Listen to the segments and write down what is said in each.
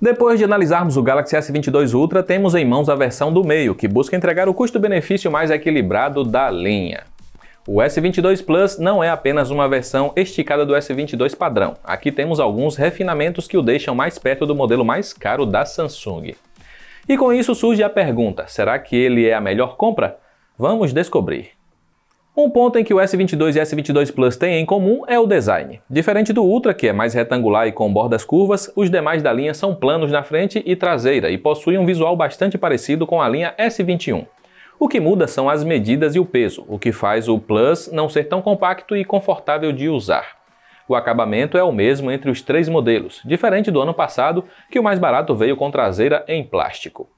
Depois de analisarmos o Galaxy S22 Ultra, temos em mãos a versão do meio, que busca entregar o custo-benefício mais equilibrado da linha. O S22 Plus não é apenas uma versão esticada do S22 padrão. Aqui temos alguns refinamentos que o deixam mais perto do modelo mais caro da Samsung. E com isso surge a pergunta: será que ele é a melhor compra? Vamos descobrir. Um ponto em que o S22 e S22 Plus têm em comum é o design. Diferente do Ultra, que é mais retangular e com bordas curvas, os demais da linha são planos na frente e traseira e possuem um visual bastante parecido com a linha S21. O que muda são as medidas e o peso, o que faz o Plus não ser tão compacto e confortável de usar. O acabamento é o mesmo entre os três modelos, diferente do ano passado, que o mais barato veio com traseira em plástico.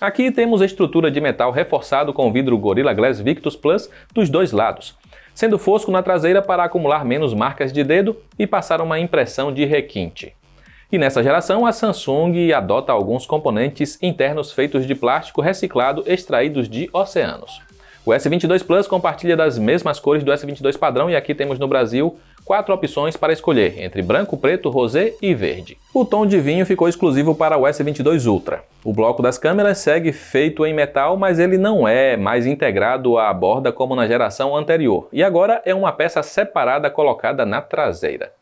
Aqui temos a estrutura de metal reforçado com vidro Gorilla Glass Victus Plus dos dois lados, sendo fosco na traseira para acumular menos marcas de dedo e passar uma impressão de requinte. E nessa geração, a Samsung adota alguns componentes internos feitos de plástico reciclado extraídos de oceanos. O S22 Plus compartilha das mesmas cores do S22 padrão e aqui temos no Brasil quatro opções para escolher entre branco, preto, rosé e verde. O tom de vinho ficou exclusivo para o S22 Ultra. O bloco das câmeras segue feito em metal, mas ele não é mais integrado à borda como na geração anterior, e agora é uma peça separada colocada na traseira.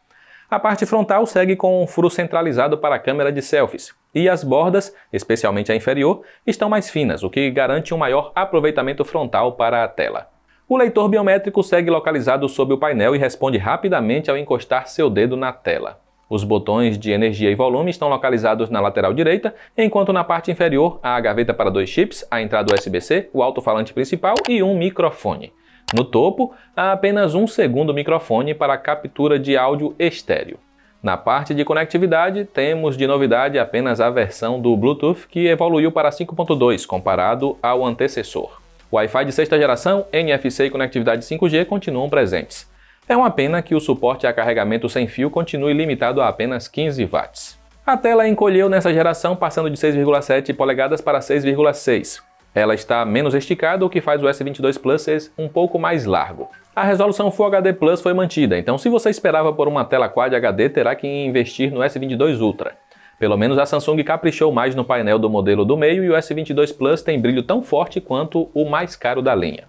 A parte frontal segue com um furo centralizado para a câmera de selfies, e as bordas, especialmente a inferior, estão mais finas, o que garante um maior aproveitamento frontal para a tela. O leitor biométrico segue localizado sob o painel e responde rapidamente ao encostar seu dedo na tela. Os botões de energia e volume estão localizados na lateral direita, enquanto na parte inferior há a gaveta para dois chips, a entrada USB-C, o alto-falante principal e um microfone. No topo, há apenas um segundo microfone para captura de áudio estéreo. Na parte de conectividade, temos de novidade apenas a versão do Bluetooth que evoluiu para 5.2 comparado ao antecessor. Wi-Fi de sexta geração, NFC e conectividade 5G continuam presentes. É uma pena que o suporte a carregamento sem fio continue limitado a apenas 15 watts. A tela encolheu nessa geração, passando de 6,7 polegadas para 6,6. Ela está menos esticada, o que faz o S22 Plus ser um pouco mais largo. A resolução Full HD Plus foi mantida, então se você esperava por uma tela Quad HD, terá que investir no S22 Ultra. Pelo menos a Samsung caprichou mais no painel do modelo do meio e o S22 Plus tem brilho tão forte quanto o mais caro da linha.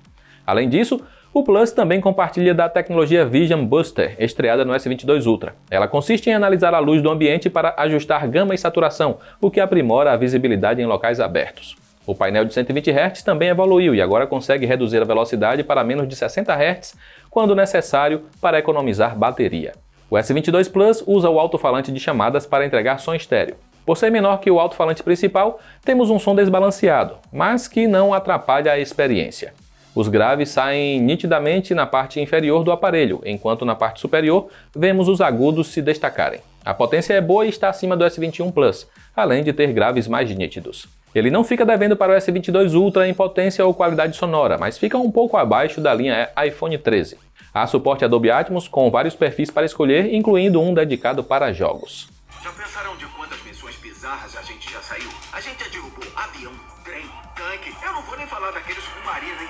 Além disso, o Plus também compartilha da tecnologia Vision Buster, estreada no S22 Ultra. Ela consiste em analisar a luz do ambiente para ajustar gama e saturação, o que aprimora a visibilidade em locais abertos. O painel de 120 Hz também evoluiu e agora consegue reduzir a velocidade para menos de 60 Hz quando necessário para economizar bateria. O S22 Plus usa o alto-falante de chamadas para entregar som estéreo. Por ser menor que o alto-falante principal, temos um som desbalanceado, mas que não atrapalha a experiência. Os graves saem nitidamente na parte inferior do aparelho, enquanto na parte superior vemos os agudos se destacarem. A potência é boa e está acima do S21 Plus, além de ter graves mais nítidos. Ele não fica devendo para o S22 Ultra em potência ou qualidade sonora, mas fica um pouco abaixo da linha iPhone 13. Há suporte Adobe Atmos com vários perfis para escolher, incluindo um dedicado para jogos. Já pensaram de quantas missões bizarras a gente já saiu? A gente já derrubou avião, trem, tanque. Eu não vou nem falar daqueles submarinos, hein?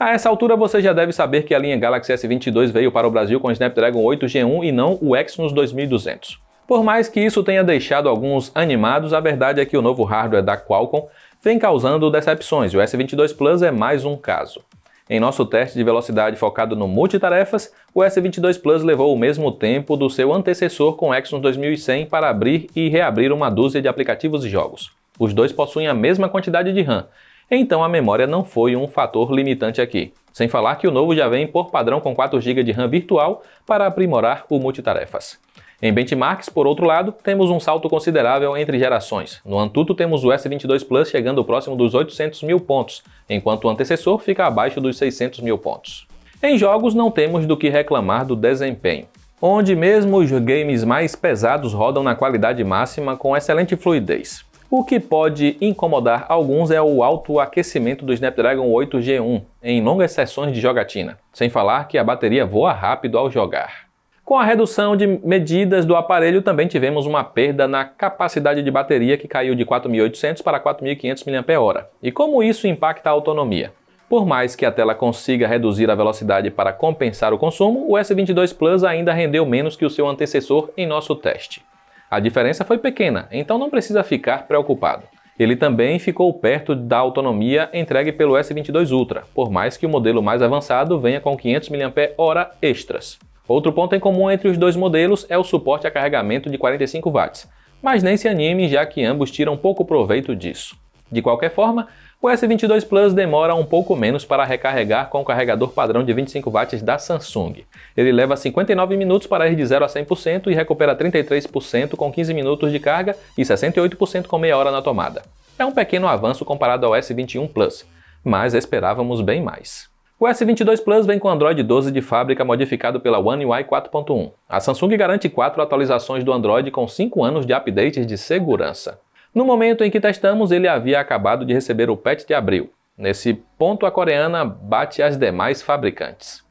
A essa altura você já deve saber que a linha Galaxy S22 veio para o Brasil com o Snapdragon 8 Gen 1 e não o Exynos 2200. Por mais que isso tenha deixado alguns animados, a verdade é que o novo hardware da Qualcomm vem causando decepções e o S22 Plus é mais um caso. Em nosso teste de velocidade focado no multitarefas, o S22 Plus levou o mesmo tempo do seu antecessor com Exynos 2100 para abrir e reabrir uma dúzia de aplicativos e jogos. Os dois possuem a mesma quantidade de RAM, então a memória não foi um fator limitante aqui. Sem falar que o novo já vem por padrão com 4 GB de RAM virtual para aprimorar o multitarefas. Em benchmarks, por outro lado, temos um salto considerável entre gerações. No Antutu temos o S22 Plus chegando próximo dos 800 mil pontos, enquanto o antecessor fica abaixo dos 600 mil pontos. Em jogos, não temos do que reclamar do desempenho onde mesmo os games mais pesados rodam na qualidade máxima com excelente fluidez. O que pode incomodar alguns é o alto aquecimento do Snapdragon 8 G1 em longas sessões de jogatina, sem falar que a bateria voa rápido ao jogar. Com a redução de medidas do aparelho, também tivemos uma perda na capacidade de bateria que caiu de 4.800 para 4.500 mAh. E como isso impacta a autonomia? Por mais que a tela consiga reduzir a velocidade para compensar o consumo, o S22 Plus ainda rendeu menos que o seu antecessor em nosso teste. A diferença foi pequena, então não precisa ficar preocupado. Ele também ficou perto da autonomia entregue pelo S22 Ultra, por mais que o modelo mais avançado venha com 500 mAh extras. Outro ponto em comum entre os dois modelos é o suporte a carregamento de 45 watts, mas nem se anime já que ambos tiram pouco proveito disso. De qualquer forma, o S22 Plus demora um pouco menos para recarregar com o carregador padrão de 25 watts da Samsung. Ele leva 59 minutos para ir de 0 a 100% e recupera 33% com 15 minutos de carga e 68% com meia hora na tomada. É um pequeno avanço comparado ao S21 Plus, mas esperávamos bem mais. O S22 Plus vem com Android 12 de fábrica modificado pela One UI 4.1. A Samsung garante 4 atualizações do Android com 5 anos de updates de segurança. No momento em que testamos, ele havia acabado de receber o patch de abril. Nesse ponto, a coreana bate as demais fabricantes.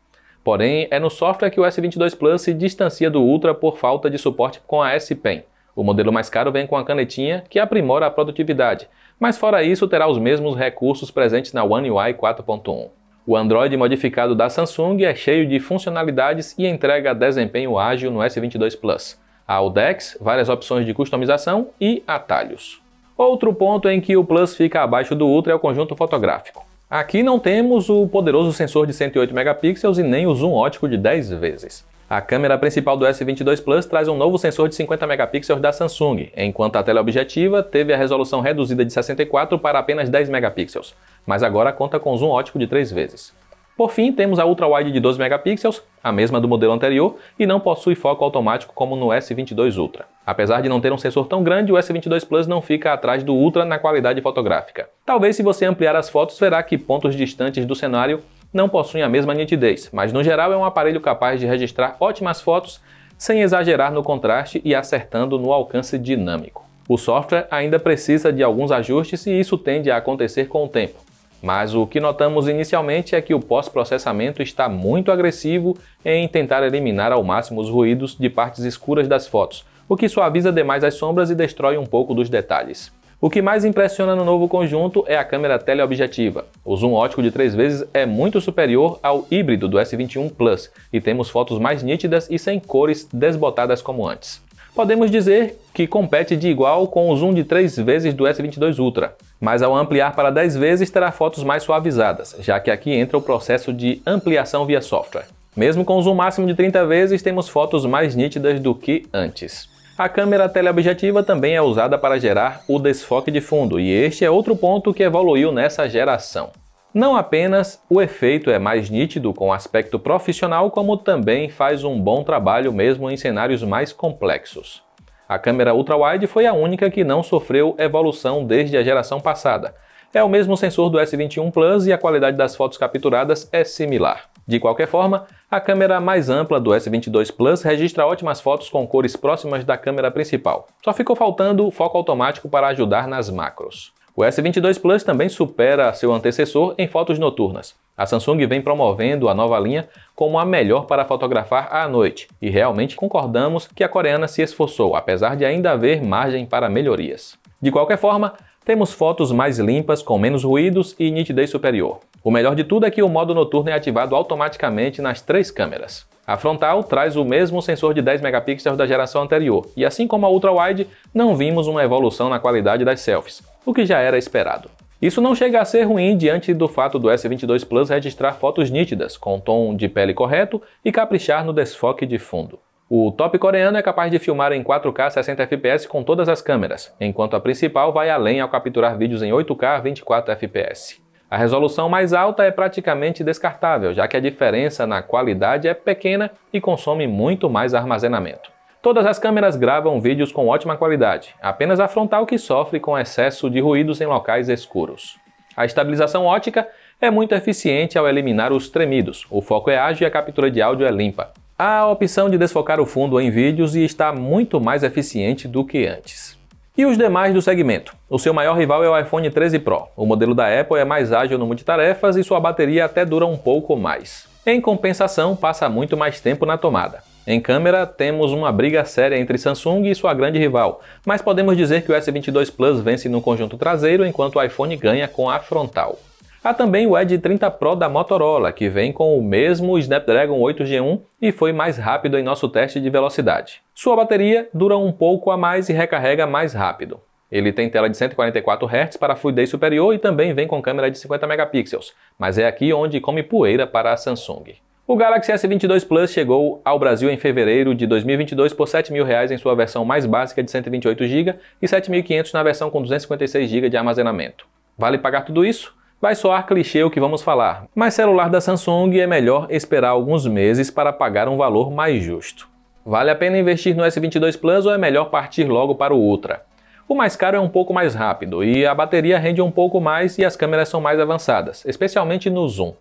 Porém, é no software que o S22 Plus se distancia do Ultra por falta de suporte com a S Pen. O modelo mais caro vem com a canetinha, que aprimora a produtividade, mas fora isso terá os mesmos recursos presentes na One UI 4.1. O Android modificado da Samsung é cheio de funcionalidades e entrega desempenho ágil no S22 Plus. Há o DeX, várias opções de customização e atalhos. Outro ponto em que o Plus fica abaixo do Ultra é o conjunto fotográfico. Aqui não temos o poderoso sensor de 108 megapixels e nem o zoom ótico de 10 vezes. A câmera principal do S22 Plus traz um novo sensor de 50 megapixels da Samsung, enquanto a teleobjetiva teve a resolução reduzida de 64 para apenas 10 megapixels, mas agora conta com zoom ótico de 3 vezes. Por fim, temos a ultra-wide de 12 megapixels, a mesma do modelo anterior, e não possui foco automático como no S22 Ultra. Apesar de não ter um sensor tão grande, o S22 Plus não fica atrás do Ultra na qualidade fotográfica. Talvez se você ampliar as fotos, verá que pontos distantes do cenário não possuem a mesma nitidez, mas no geral é um aparelho capaz de registrar ótimas fotos sem exagerar no contraste e acertando no alcance dinâmico. O software ainda precisa de alguns ajustes e isso tende a acontecer com o tempo. Mas o que notamos inicialmente é que o pós-processamento está muito agressivo em tentar eliminar ao máximo os ruídos de partes escuras das fotos, o que suaviza demais as sombras e destrói um pouco dos detalhes. O que mais impressiona no novo conjunto é a câmera teleobjetiva. O zoom ótico de 3 vezes é muito superior ao híbrido do S21 Plus e temos fotos mais nítidas e sem cores desbotadas como antes. Podemos dizer que compete de igual com o zoom de 3 vezes do S22 Ultra, mas ao ampliar para 10 vezes terá fotos mais suavizadas, já que aqui entra o processo de ampliação via software. Mesmo com o zoom máximo de 30 vezes, temos fotos mais nítidas do que antes. A câmera teleobjetiva também é usada para gerar o desfoque de fundo, e este é outro ponto que evoluiu nessa geração. Não apenas o efeito é mais nítido com aspecto profissional, como também faz um bom trabalho mesmo em cenários mais complexos. A câmera ultrawide foi a única que não sofreu evolução desde a geração passada. É o mesmo sensor do S21 Plus e a qualidade das fotos capturadas é similar. De qualquer forma, a câmera mais ampla do S22 Plus registra ótimas fotos com cores próximas da câmera principal. Só ficou faltando o foco automático para ajudar nas macros. O S22 Plus também supera seu antecessor em fotos noturnas. A Samsung vem promovendo a nova linha como a melhor para fotografar à noite, e realmente concordamos que a coreana se esforçou, apesar de ainda haver margem para melhorias. De qualquer forma, temos fotos mais limpas, com menos ruídos e nitidez superior. O melhor de tudo é que o modo noturno é ativado automaticamente nas três câmeras. A frontal traz o mesmo sensor de 10 megapixels da geração anterior, e assim como a ultra-wide, não vimos uma evolução na qualidade das selfies, o que já era esperado. Isso não chega a ser ruim diante do fato do S22 Plus registrar fotos nítidas, com tom de pele correto e caprichar no desfoque de fundo. O top coreano é capaz de filmar em 4K 60 fps com todas as câmeras, enquanto a principal vai além ao capturar vídeos em 8K 24 fps. A resolução mais alta é praticamente descartável, já que a diferença na qualidade é pequena e consome muito mais armazenamento. Todas as câmeras gravam vídeos com ótima qualidade, apenas a frontal que sofre com excesso de ruídos em locais escuros. A estabilização ótica é muito eficiente ao eliminar os tremidos, o foco é ágil e a captura de áudio é limpa a opção de desfocar o fundo em vídeos e está muito mais eficiente do que antes. E os demais do segmento? O seu maior rival é o iPhone 13 Pro. O modelo da Apple é mais ágil no multitarefas e sua bateria até dura um pouco mais. Em compensação, passa muito mais tempo na tomada. Em câmera, temos uma briga séria entre Samsung e sua grande rival, mas podemos dizer que o S22 Plus vence no conjunto traseiro enquanto o iPhone ganha com a frontal. Há também o Edge 30 Pro da Motorola, que vem com o mesmo Snapdragon 8G1 e foi mais rápido em nosso teste de velocidade. Sua bateria dura um pouco a mais e recarrega mais rápido. Ele tem tela de 144 Hz para fluidez superior e também vem com câmera de 50 megapixels, mas é aqui onde come poeira para a Samsung. O Galaxy S22 Plus chegou ao Brasil em fevereiro de 2022 por R$ 7.000 em sua versão mais básica de 128GB e R$ 7.500 na versão com 256GB de armazenamento. Vale pagar tudo isso? Vai soar clichê o que vamos falar, mas celular da Samsung é melhor esperar alguns meses para pagar um valor mais justo. Vale a pena investir no S22 Plus ou é melhor partir logo para o Ultra? O mais caro é um pouco mais rápido e a bateria rende um pouco mais e as câmeras são mais avançadas, especialmente no zoom.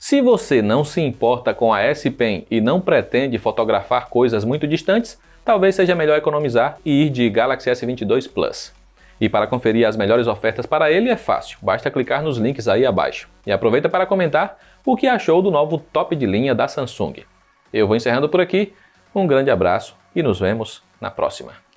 Se você não se importa com a S Pen e não pretende fotografar coisas muito distantes, talvez seja melhor economizar e ir de Galaxy S22 Plus. E para conferir as melhores ofertas para ele é fácil, basta clicar nos links aí abaixo. E aproveita para comentar o que achou do novo top de linha da Samsung. Eu vou encerrando por aqui, um grande abraço e nos vemos na próxima.